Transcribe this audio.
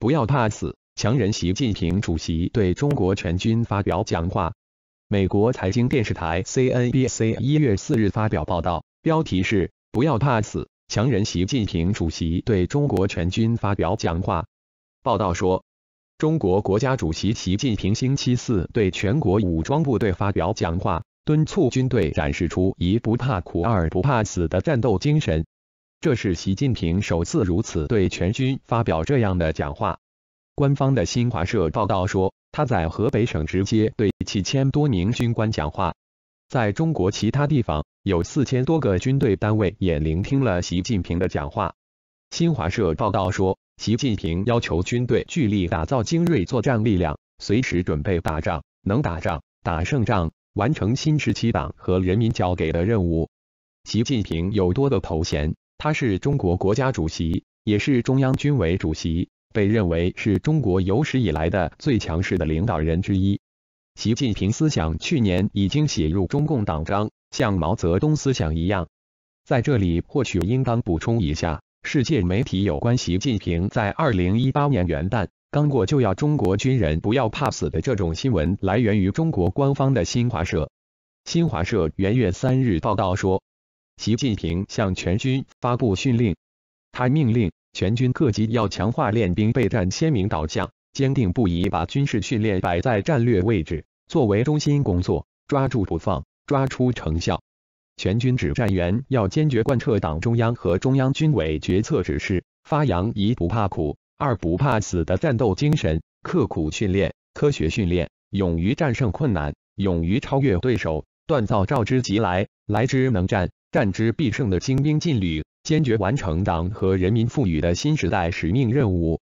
不要怕死，强人习近平主席对中国全军发表讲话。美国财经电视台 CNBC 一月四日发表报道，标题是“不要怕死，强人习近平主席对中国全军发表讲话”。报道说，中国国家主席习近平星期四对全国武装部队发表讲话，敦促军队展示出一不怕苦、二不怕死的战斗精神。这是习近平首次如此对全军发表这样的讲话。官方的新华社报道说，他在河北省直接对七千多名军官讲话。在中国其他地方，有四千多个军队单位也聆听了习近平的讲话。新华社报道说，习近平要求军队聚力打造精锐作战力量，随时准备打仗，能打仗、打胜仗，完成新时期党和人民交给的任务。习近平有多个头衔。他是中国国家主席，也是中央军委主席，被认为是中国有史以来的最强势的领导人之一。习近平思想去年已经写入中共党章，像毛泽东思想一样。在这里，或许应当补充一下：世界媒体有关习近平在二零一八年元旦刚过就要中国军人不要怕死的这种新闻，来源于中国官方的新华社。新华社元月三日报道说。习近平向全军发布训令，他命令全军各级要强化练兵备战鲜明导向，坚定不移把军事训练摆在战略位置，作为中心工作抓住不放，抓出成效。全军指战员要坚决贯彻党中央和中央军委决策指示，发扬一不怕苦、二不怕死的战斗精神，刻苦训练、科学训练，勇于战胜困难，勇于超越对手，锻造召之即来、来之能战。战之必胜的精兵劲旅，坚决完成党和人民赋予的新时代使命任务。